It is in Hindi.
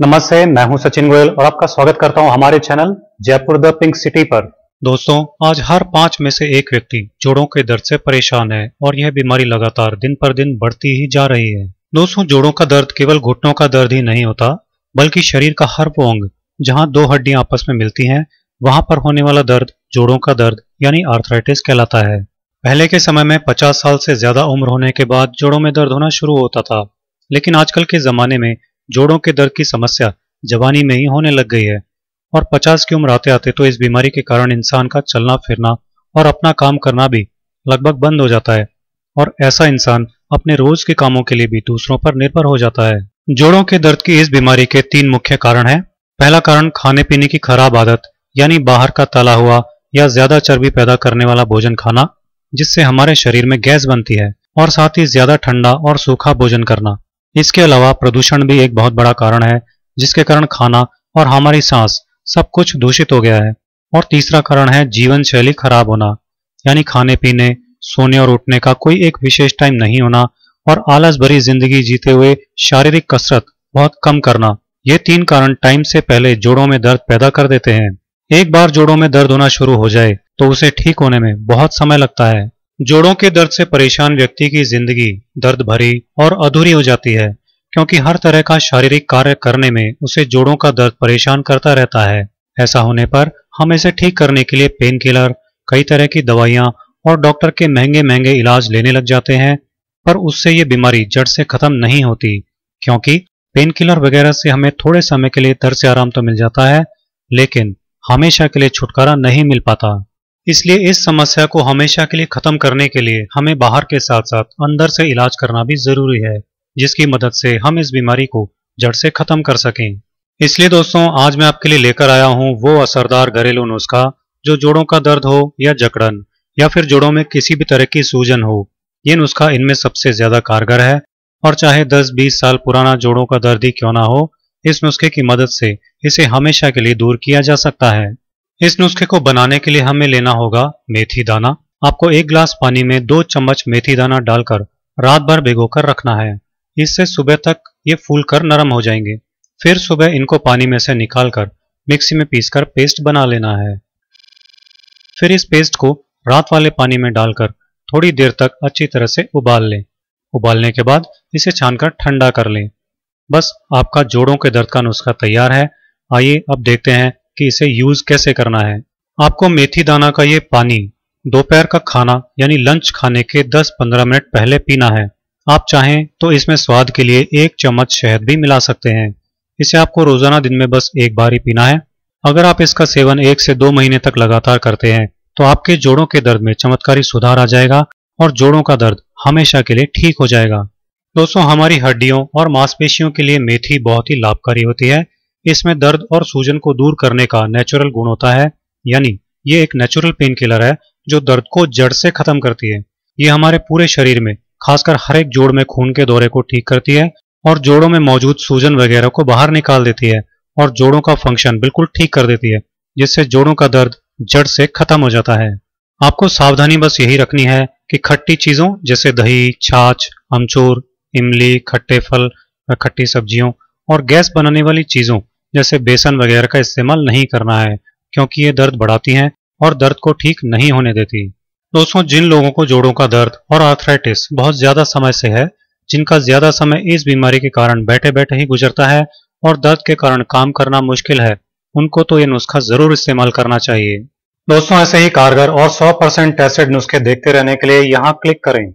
नमस्ते मैं हूं सचिन गोयल और आपका स्वागत करता हूं हमारे channel Jaipur the pink city पर दोस्तों आज हर पांच में से एक व्यक्ति जोड़ों के दर्द से परेशान है और यह बीमारी लगातार दिन पर दिन बढ़ती ही जा रही है दोस्तों जोड़ों का दर्द केवल घुटनों का दर्द ही नहीं होता बल्कि शरीर का हर वो अंग जहाँ दो हड्डियां आपस में मिलती है वहां पर होने वाला दर्द जोड़ों का दर्द यानी आर्थराइटिस कहलाता है पहले के समय में पचास साल से ज्यादा उम्र होने के बाद जोड़ों में दर्द होना शुरू होता था लेकिन आजकल के जमाने में जोड़ों के दर्द की समस्या जवानी में ही होने लग गई है और पचास की उम्र आते आते तो इस बीमारी के कारण इंसान का चलना फिरना और अपना काम करना भी लगभग बंद हो जाता है और ऐसा इंसान अपने रोज के कामों के लिए भी दूसरों पर निर्भर हो जाता है जोड़ों के दर्द की इस बीमारी के तीन मुख्य कारण है पहला कारण खाने पीने की खराब आदत यानी बाहर का तला हुआ या ज्यादा चर्बी पैदा करने वाला भोजन खाना जिससे हमारे शरीर में गैस बनती है और साथ ही ज्यादा ठंडा और सूखा भोजन करना इसके अलावा प्रदूषण भी एक बहुत बड़ा कारण है जिसके कारण खाना और हमारी सांस सब कुछ दूषित हो गया है और तीसरा कारण है जीवन शैली खराब होना यानी खाने पीने सोने और उठने का कोई एक विशेष टाइम नहीं होना और आलस भरी जिंदगी जीते हुए शारीरिक कसरत बहुत कम करना ये तीन कारण टाइम से पहले जोड़ों में दर्द पैदा कर देते हैं एक बार जोड़ों में दर्द होना शुरू हो जाए तो उसे ठीक होने में बहुत समय लगता है जोड़ों के दर्द से परेशान व्यक्ति की जिंदगी दर्द भरी और अधूरी हो जाती है क्योंकि हर तरह का शारीरिक कार्य करने में उसे जोड़ों का दर्द परेशान करता रहता है ऐसा होने पर हम इसे ठीक करने के लिए पेन किलर कई तरह की दवाइयाँ और डॉक्टर के महंगे महंगे इलाज लेने लग जाते हैं पर उससे ये बीमारी जड़ से खत्म नहीं होती क्योंकि पेन किलर वगैरह से हमें थोड़े समय के लिए दर्द से आराम तो मिल जाता है लेकिन हमेशा के लिए छुटकारा नहीं मिल पाता इसलिए इस समस्या को हमेशा के लिए खत्म करने के लिए हमें बाहर के साथ साथ अंदर से इलाज करना भी जरूरी है जिसकी मदद से हम इस बीमारी को जड़ से खत्म कर सकें इसलिए दोस्तों आज मैं आपके लिए लेकर आया हूँ वो असरदार घरेलू नुस्खा जो जोड़ों का दर्द हो या जकड़न या फिर जोड़ों में किसी भी तरह की सूजन हो ये नुस्खा इनमें सबसे ज्यादा कारगर है और चाहे 10-20 साल पुराना जोड़ों का दर्द ही क्यों ना हो इस नुस्खे की मदद से इसे हमेशा के लिए दूर किया जा सकता है इस नुस्खे को बनाने के लिए हमें लेना होगा मेथी दाना आपको एक ग्लास पानी में दो चम्मच मेथी दाना डालकर रात भर कर रखना है इससे सुबह तक ये फूल कर नरम हो जाएंगे फिर सुबह इनको पानी में से निकाल कर मिक्सी में पीसकर पेस्ट बना लेना है फिर इस पेस्ट को रात वाले पानी में डालकर थोड़ी देर तक अच्छी तरह से उबाल लें उबालने के बाद इसे छानकर ठंडा कर लें बस आपका जोड़ों के दर्द का नुस्खा तैयार है आइए अब देखते हैं कि इसे यूज कैसे करना है आपको मेथी दाना का ये पानी दोपहर का खाना यानी लंच खाने के 10-15 मिनट पहले पीना है आप चाहें तो इसमें स्वाद के लिए एक चम्मच शहद भी मिला सकते हैं इसे आपको रोजाना दिन में बस एक बार ही पीना है अगर आप इसका सेवन एक से दो महीने तक लगातार करते हैं तो आपके जोड़ों के दर्द में चमत्कारी सुधार आ जाएगा और जोड़ों का दर्द हमेशा के लिए ठीक हो जाएगा दोस्तों हमारी हड्डियों और मांसपेशियों के लिए मेथी बहुत ही लाभकारी होती है इसमें दर्द और सूजन को दूर करने का नेचुरल गुण होता है यानी ये एक नेचुरल पेन किलर है जो दर्द को जड़ से खत्म करती है ये हमारे पूरे शरीर में खासकर हर एक जोड़ में खून के दौरे को ठीक करती है और जोड़ों में मौजूद सूजन वगैरह को बाहर निकाल देती है और जोड़ों का फंक्शन बिल्कुल ठीक कर देती है जिससे जोड़ों का दर्द जड़ से खत्म हो जाता है आपको सावधानी बस यही रखनी है कि खट्टी चीज़ों जैसे दही छाछ अमचूर इमली खट्टे फल खट्टी सब्जियों और गैस बनाने वाली चीज़ों जैसे बेसन वगैरह का इस्तेमाल नहीं करना है क्योंकि ये दर्द बढ़ाती हैं और दर्द को ठीक नहीं होने देती दोस्तों जिन लोगों को जोड़ों का दर्द और आर्थराइटिस बहुत ज़्यादा समय से है जिनका ज़्यादा समय इस बीमारी के कारण बैठे बैठे ही गुजरता है और दर्द के कारण काम करना मुश्किल है उनको तो ये नुस्खा ज़रूर इस्तेमाल करना चाहिए दोस्तों ऐसे ही कारगर और 100% टेस्टेड नुस्खे देखते रहने के लिए यहाँ क्लिक करें